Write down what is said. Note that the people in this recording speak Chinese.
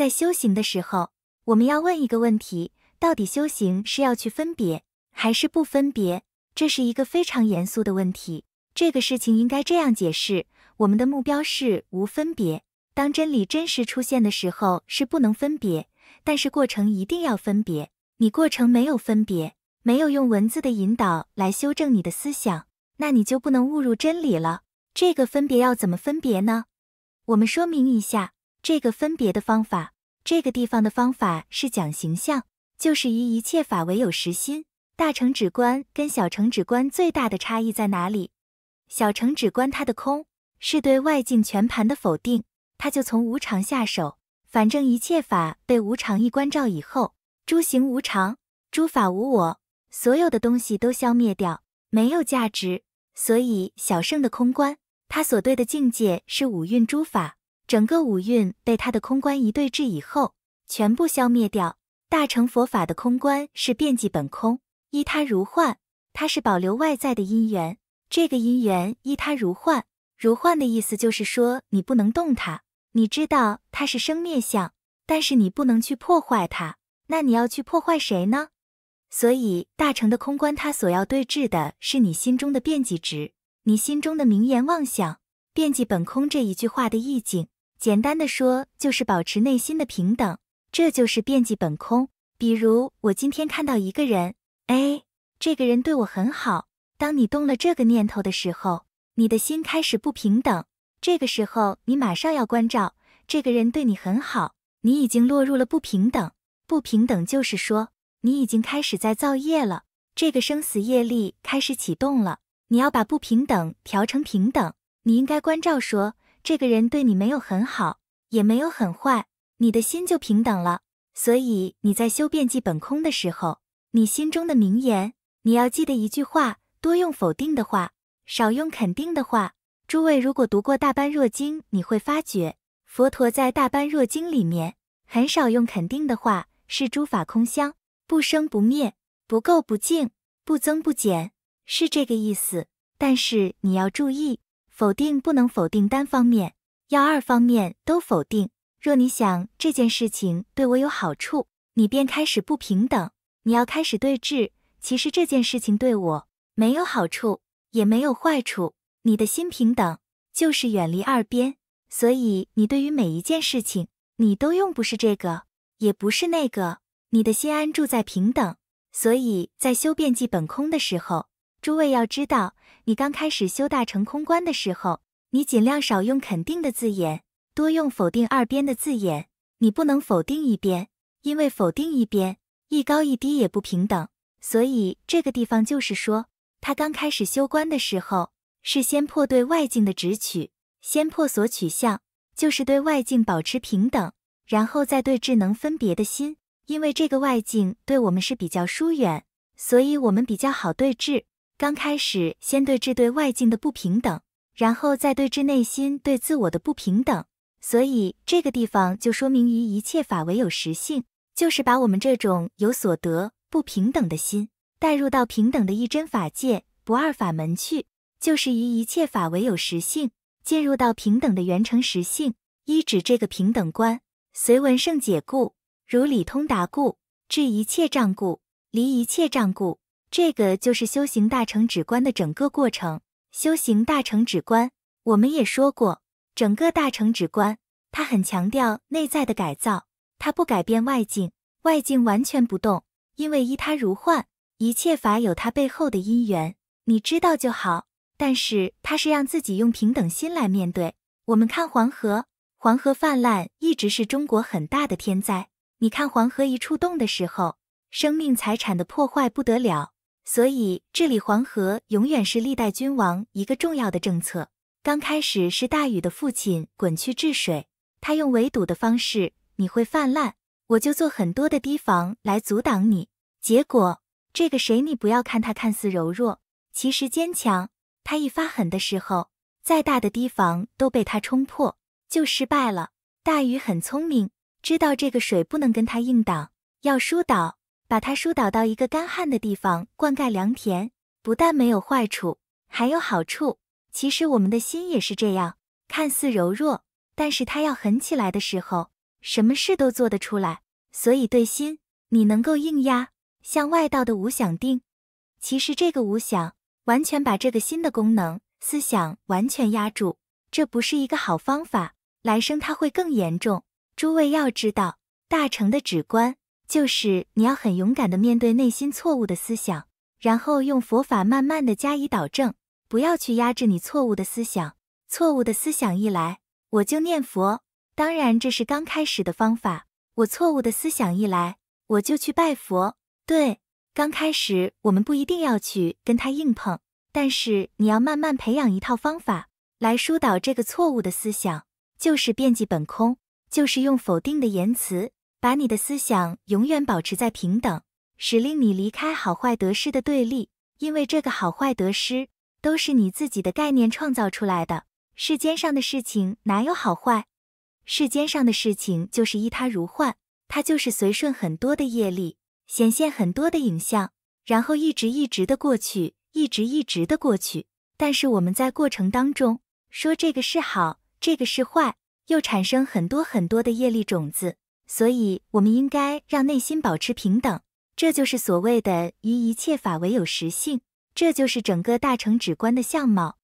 在修行的时候，我们要问一个问题：到底修行是要去分别还是不分别？这是一个非常严肃的问题。这个事情应该这样解释：我们的目标是无分别。当真理真实出现的时候，是不能分别；但是过程一定要分别。你过程没有分别，没有用文字的引导来修正你的思想，那你就不能误入真理了。这个分别要怎么分别呢？我们说明一下。这个分别的方法，这个地方的方法是讲形象，就是以一切法为有实心。大乘止观跟小乘止观最大的差异在哪里？小乘止观它的空是对外境全盘的否定，它就从无常下手，反正一切法被无常一关照以后，诸行无常，诸法无我，所有的东西都消灭掉，没有价值。所以小乘的空观，它所对的境界是五蕴诸法。整个五蕴被他的空观一对峙以后，全部消灭掉。大乘佛法的空观是遍计本空，依他如幻。它是保留外在的因缘，这个因缘依他如幻。如幻的意思就是说，你不能动它。你知道它是生灭相，但是你不能去破坏它。那你要去破坏谁呢？所以大乘的空观，它所要对峙的是你心中的遍计值，你心中的名言妄想，遍计本空这一句话的意境。简单的说就是保持内心的平等，这就是遍计本空。比如我今天看到一个人，哎，这个人对我很好。当你动了这个念头的时候，你的心开始不平等。这个时候你马上要关照，这个人对你很好，你已经落入了不平等。不平等就是说你已经开始在造业了，这个生死业力开始启动了。你要把不平等调成平等，你应该关照说。这个人对你没有很好，也没有很坏，你的心就平等了。所以你在修遍记本空的时候，你心中的名言你要记得一句话：多用否定的话，少用肯定的话。诸位如果读过大般若经，你会发觉佛陀在大般若经里面很少用肯定的话，是诸法空相，不生不灭，不垢不净，不增不减，是这个意思。但是你要注意。否定不能否定单方面，要二方面都否定。若你想这件事情对我有好处，你便开始不平等，你要开始对峙。其实这件事情对我没有好处，也没有坏处。你的心平等，就是远离二边。所以你对于每一件事情，你都用不是这个，也不是那个。你的心安住在平等。所以在修辩记本空的时候。诸位要知道，你刚开始修大乘空观的时候，你尽量少用肯定的字眼，多用否定二边的字眼。你不能否定一边，因为否定一边，一高一低也不平等。所以这个地方就是说，他刚开始修观的时候，是先破对外境的直取，先破所取相，就是对外境保持平等，然后再对智能分别的心。因为这个外境对我们是比较疏远，所以我们比较好对治。刚开始先对治对外境的不平等，然后再对治内心对自我的不平等。所以这个地方就说明于一切法为有实性，就是把我们这种有所得不平等的心带入到平等的一真法界不二法门去，就是于一切法为有实性，进入到平等的圆成实性。一指这个平等观，随文胜解故，如理通达故，治一切障故，离一切障故。这个就是修行大成止观的整个过程。修行大成止观，我们也说过，整个大成止观，它很强调内在的改造，它不改变外境，外境完全不动，因为依它如幻，一切法有它背后的因缘，你知道就好。但是它是让自己用平等心来面对。我们看黄河，黄河泛滥一直是中国很大的天灾。你看黄河一触动的时候，生命财产的破坏不得了。所以治理黄河永远是历代君王一个重要的政策。刚开始是大禹的父亲鲧去治水，他用围堵的方式，你会泛滥，我就做很多的堤防来阻挡你。结果这个谁，你不要看他看似柔弱，其实坚强。他一发狠的时候，再大的堤防都被他冲破，就失败了。大禹很聪明，知道这个水不能跟他硬挡，要疏导。把它疏导到一个干旱的地方，灌溉良田，不但没有坏处，还有好处。其实我们的心也是这样，看似柔弱，但是它要狠起来的时候，什么事都做得出来。所以对心，你能够硬压，像外道的无想定，其实这个无想完全把这个心的功能、思想完全压住，这不是一个好方法。来生它会更严重。诸位要知道，大成的止观。就是你要很勇敢的面对内心错误的思想，然后用佛法慢慢的加以导正，不要去压制你错误的思想。错误的思想一来，我就念佛。当然这是刚开始的方法。我错误的思想一来，我就去拜佛。对，刚开始我们不一定要去跟他硬碰，但是你要慢慢培养一套方法来疏导这个错误的思想，就是辩记本空，就是用否定的言辞。把你的思想永远保持在平等，使令你离开好坏得失的对立，因为这个好坏得失都是你自己的概念创造出来的。世间上的事情哪有好坏？世间上的事情就是依它如幻，它就是随顺很多的业力显现很多的影像，然后一直一直的过去，一直一直的过去。但是我们在过程当中说这个是好，这个是坏，又产生很多很多的业力种子。所以，我们应该让内心保持平等，这就是所谓的“于一切法唯有实性”，这就是整个大乘止观的相貌。